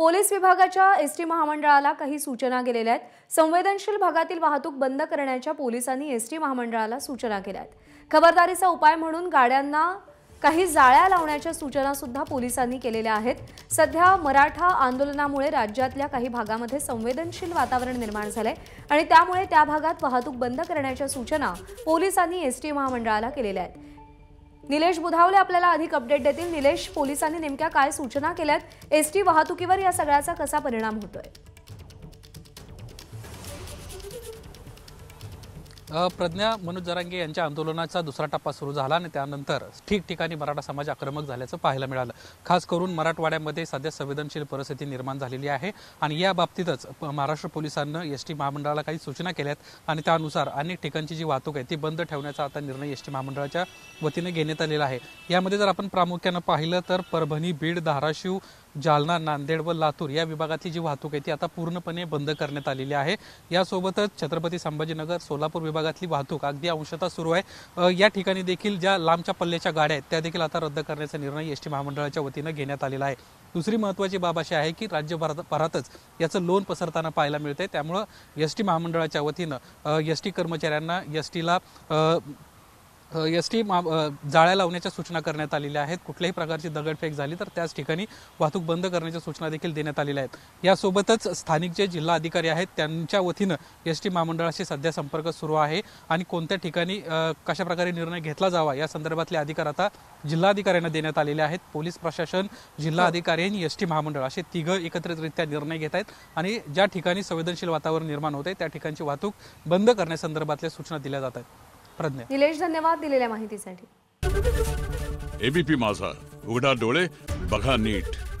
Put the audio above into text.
Police विभागाच्या S T महामंडळाला काही सूचना केलेल्या आहेत संवेदनशील भागातील वाहतूक बंद करण्याच्या पोलिसांनी एस टी महामंडळाला सूचना केल्या आहेत खबरदारीचा उपाय म्हणून गाड्यांना काही जाळ्या लावण्याच्या सूचना सुद्धा पोलिसांनी केलेल्या आहेत सध्या मराठा आंदोलनामुळे राज्यातल्या काही भागामध्ये संवेदनशील वातावरण निर्माण झालंय आणि त्यामुळे त्या भागात वाहतूक बंद करण्याच्या सूचना पोलिसांनी एसटी महामंडळाला केलेल्या आहेत निलेश बुधावले आपल्याला अधिक अपडेट देतील निलेश पोलिसांनी नेमक्या काय सूचना केल्यात एसटी वाहतुकीवर या सगळ्याचा कसा परिणाम होतोय प्रज्ञा मनोज जरांगे यांच्या आंदोलनाचा दुसरा टप्पा सुरू झाला आणि त्यानंतर ठिकठिकाणी मराठा समाज आक्रमक झाल्याचं पाहायला मिळालं खास करून मराठवाड्यामध्ये सध्या संवेदनशील परिस्थिती निर्माण झालेली आहे आणि या बाबतीतच महाराष्ट्र पोलिसांना एस टी महामंडळाला काही सूचना केल्यात आणि त्यानुसार अनेक ठिकाणची जी वाहतूक आहे ती बंद ठेवण्याचा आता निर्णय एस टी महामंडळाच्या वतीने घेण्यात आलेला आहे यामध्ये जर आपण प्रामुख्यानं पाहिलं तर परभणी बीड धाराशिव जालना नांदेड व लातूर या विभागातली जी वाहतूक आहे ती आता पूर्णपणे बंद करण्यात आलेली आहे यासोबतच छत्रपती संभाजीनगर सोलापूर विभागातली वाहतूक अगदी अंशतः सुरू आहे या ठिकाणी देखील ज्या लांबच्या पल्ल्याच्या गाड्या आहेत त्या देखील आता रद्द करण्याचा निर्णय एस टी महामंडळाच्या वतीनं घेण्यात आलेला आहे दुसरी महत्त्वाची बाब अशी आहे की राज्यभरातच याचं लोन पसरताना पाहायला मिळते त्यामुळं एस टी महामंडळाच्या वतीनं एस टी कर्मचाऱ्यांना एस टीला एस टी मा जाळ्या लावण्याच्या सूचना करण्यात आलेल्या आहेत कुठल्याही प्रकारची दगडफेक झाली तर त्याच ठिकाणी वाहतूक बंद करण्याच्या सूचना देखील देण्यात आलेल्या आहेत यासोबतच स्थानिक जे जिल्हा अधिकारी आहेत त्यांच्या वतीनं एस टी महामंडळाशी सध्या संपर्क सुरू आहे आणि कोणत्या ठिकाणी कशा प्रकारे निर्णय घेतला जावा या संदर्भातले अधिकार आता जिल्हाधिकाऱ्यांना देण्यात आलेले आहेत पोलीस प्रशासन जिल्हा हो. अधिकारी आणि एस टी महामंडळ असे तिघं एकत्रितरित्या निर्णय घेत आहेत आणि ज्या ठिकाणी संवेदनशील वातावरण निर्माण होते त्या ठिकाणची वाहतूक बंद करण्यासंदर्भातल्या सूचना दिल्या जात आहेत प्रज्ञा निलेश धन्यवाद दिलेल्या माहितीसाठी एबीपी माझा उघडा डोळे बघा नीट